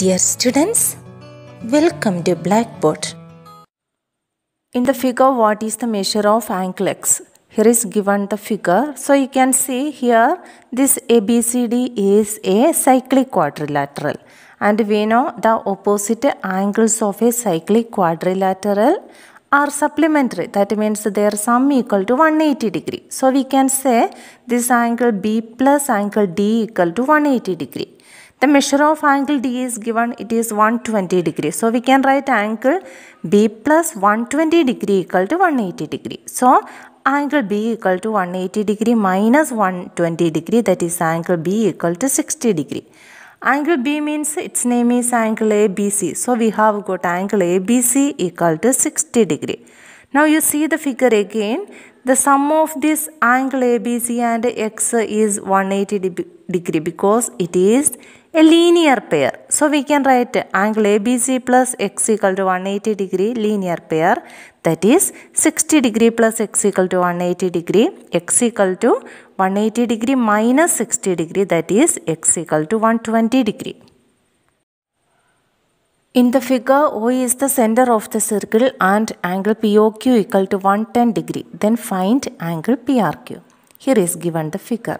Dear students, welcome to Blackboard. In the figure, what is the measure of ankle x? Here is given the figure. So you can see here, this ABCD is a cyclic quadrilateral. And we know the opposite angles of a cyclic quadrilateral are supplementary. That means their sum equal to 180 degree. So we can say this angle B plus angle D equal to 180 degree. The measure of angle D is given, it is 120 degree. So we can write angle B plus 120 degree equal to 180 degree. So angle B equal to 180 degree minus 120 degree that is angle B equal to 60 degree. Angle B means its name is angle ABC. So we have got angle ABC equal to 60 degree. Now you see the figure again. The sum of this angle ABC and X is 180 degree because it is a linear pair. So we can write angle ABC plus x equal to 180 degree linear pair that is 60 degree plus x equal to 180 degree x equal to 180 degree minus 60 degree that is x equal to 120 degree. In the figure, O is the center of the circle and angle POQ equal to 110 degree. Then find angle PRQ. Here is given the figure.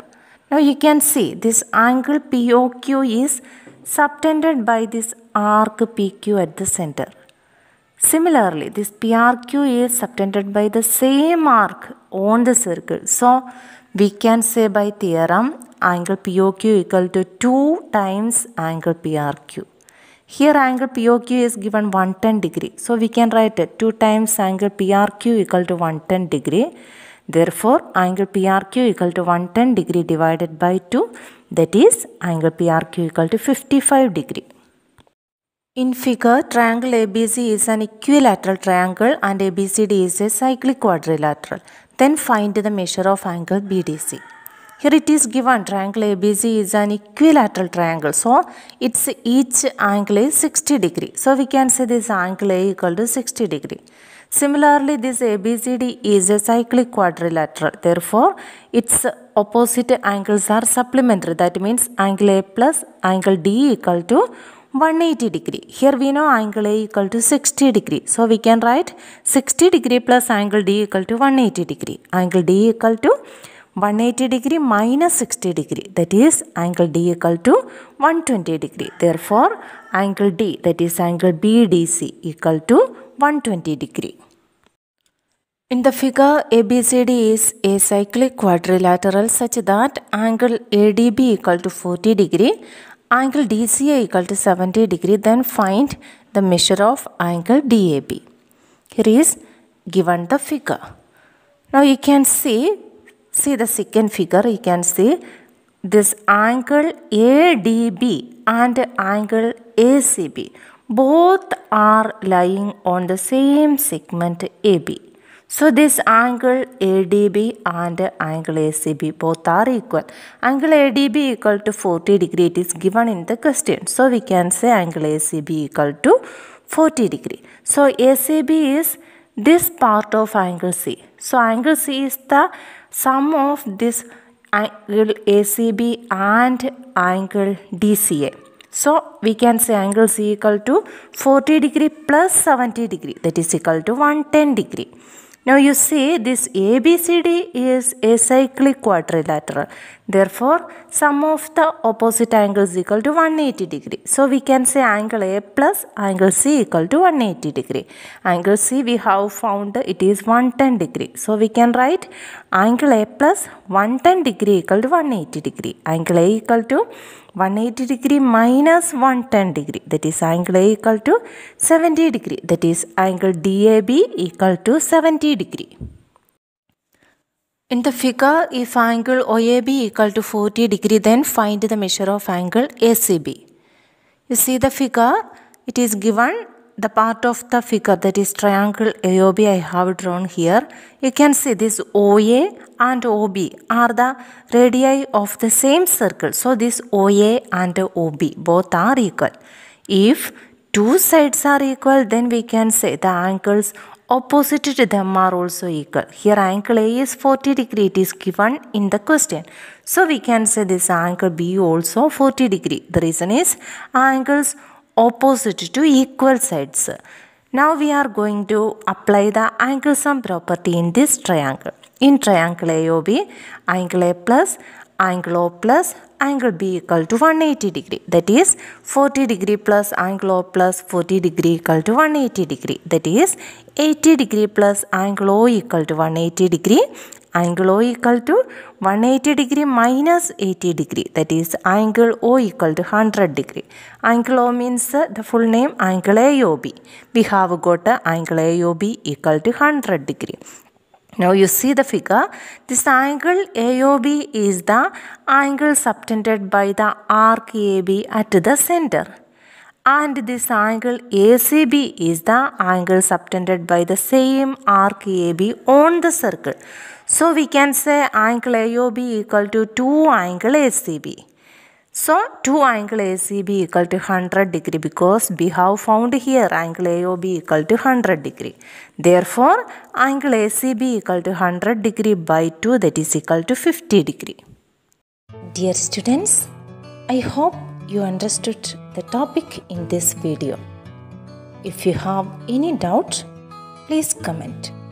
Now you can see this angle POQ is subtended by this arc PQ at the center. Similarly, this PRQ is subtended by the same arc on the circle. So, we can say by theorem angle POQ equal to 2 times angle PRQ. Here angle POQ is given 110 degree. So, we can write it 2 times angle PRQ equal to 110 degree. Therefore, angle PRQ equal to 110 degree divided by 2 that is angle PRQ equal to 55 degree. In figure, triangle ABC is an equilateral triangle and ABCD is a cyclic quadrilateral. Then find the measure of angle BDC. Here it is given triangle ABC is an equilateral triangle. So its each angle is 60 degree. So we can say this angle A equal to 60 degree. Similarly, this ABCD is a cyclic quadrilateral. Therefore, its opposite angles are supplementary. That means angle A plus angle D equal to 180 degree. Here we know angle A equal to 60 degree. So we can write 60 degree plus angle D equal to 180 degree. Angle D equal to 180 degree minus 60 degree that is angle D equal to 120 degree. Therefore, angle D that is angle BDC equal to 120 degree. In the figure, ABCD is acyclic quadrilateral such that angle ADB equal to 40 degree, angle DCA equal to 70 degree, then find the measure of angle DAB. Here is given the figure. Now you can see, see the second figure, you can see this angle ADB and angle ACB both are lying on the same segment AB. So this angle ADB and angle ACB both are equal. Angle ADB equal to 40 degree it is given in the question. So we can say angle ACB equal to 40 degree. So ACB is this part of angle C. So angle C is the sum of this angle ACB and angle DCA. So we can say angle C equal to 40 degree plus 70 degree that is equal to 110 degree. Now you see this ABCD is acyclic quadrilateral. Therefore, sum of the opposite angles is equal to 180 degree. So we can say angle A plus angle C equal to 180 degree. Angle C we have found it is 110 degree. So we can write angle A plus 110 degree equal to 180 degree. Angle A equal to 180 degree minus 110 degree that is angle A equal to 70 degree that is angle DAB equal to 70 degree. In the figure if angle OAB equal to 40 degree then find the measure of angle ACB. You see the figure it is given the part of the figure that is triangle AOB I have drawn here. You can see this OA and OB are the radii of the same circle. So this OA and OB both are equal. If two sides are equal then we can say the angles opposite to them are also equal. Here angle A is 40 degree it is given in the question. So we can say this angle B also 40 degree. The reason is angles opposite to equal sides. Now we are going to apply the angle sum property in this triangle. In triangle AOB, angle A plus angle O plus angle B equal to 180 degree. That is 40 degree plus angle O plus 40 degree equal to 180 degree. That is 80 degree plus angle O equal to 180 degree. Angle O equal to 180 degree minus 80 degree. That is angle O equal to 100 degree. Angle O means the full name angle AOB. We have got angle AOB equal to 100 degree. Now you see the figure, this angle AOB is the angle subtended by the arc AB at the center. And this angle ACB is the angle subtended by the same arc AB on the circle. So we can say angle AOB equal to 2 angle ACB. So two angle ACB equal to 100 degree because we have found here angle AOB equal to 100 degree. Therefore angle ACB equal to 100 degree by 2 that is equal to 50 degree. Dear students, I hope you understood the topic in this video. If you have any doubt, please comment.